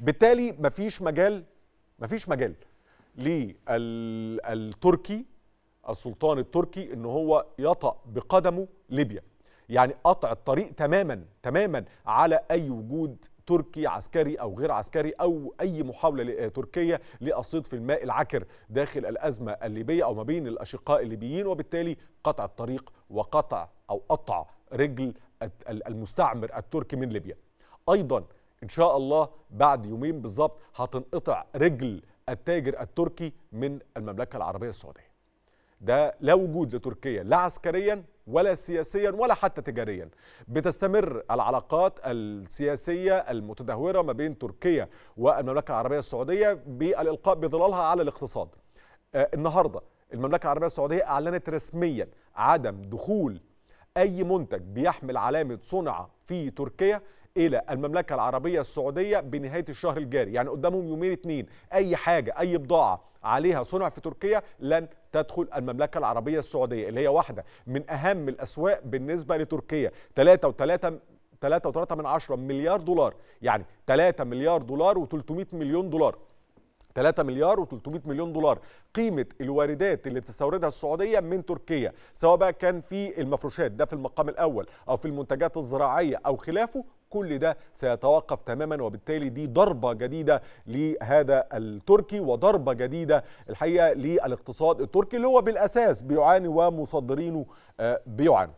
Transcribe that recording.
بالتالي مفيش مجال مفيش مجال للتركي السلطان التركي ان هو يطأ بقدمه ليبيا يعني قطع الطريق تماما تماما على اي وجود تركي عسكري او غير عسكري او اي محاوله تركيه للصيد في الماء العكر داخل الازمه الليبيه او ما بين الاشقاء الليبيين وبالتالي قطع الطريق وقطع او قطع رجل المستعمر التركي من ليبيا. ايضا ان شاء الله بعد يومين بالظبط هتنقطع رجل التاجر التركي من المملكه العربيه السعوديه ده لا وجود لتركيا لا عسكريا ولا سياسيا ولا حتى تجاريا بتستمر العلاقات السياسية المتدهورة ما بين تركيا والمملكة العربية السعودية بالإلقاء بظلالها على الاقتصاد آه، النهاردة المملكة العربية السعودية أعلنت رسميا عدم دخول أي منتج بيحمل علامة صنع في تركيا الى المملكه العربيه السعوديه بنهايه الشهر الجاري يعني قدامهم يومين اتنين اي حاجه اي بضاعه عليها صنع في تركيا لن تدخل المملكة العربية السعودية اللي هي واحدة من أهم الأسواق بالنسبة لتركيا 3.3 من عشرة مليار دولار يعني 3 مليار دولار و300 مليون دولار 3 مليار و300 مليون دولار قيمة الواردات اللي بتستوردها السعودية من تركيا سواء بقى كان في المفروشات ده في المقام الأول أو في المنتجات الزراعية أو خلافه كل ده سيتوقف تماما وبالتالي دي ضربة جديدة لهذا التركي وضربة جديدة الحقيقة للاقتصاد التركي اللي هو بالأساس بيعاني ومصدرينه آه، بيعانوا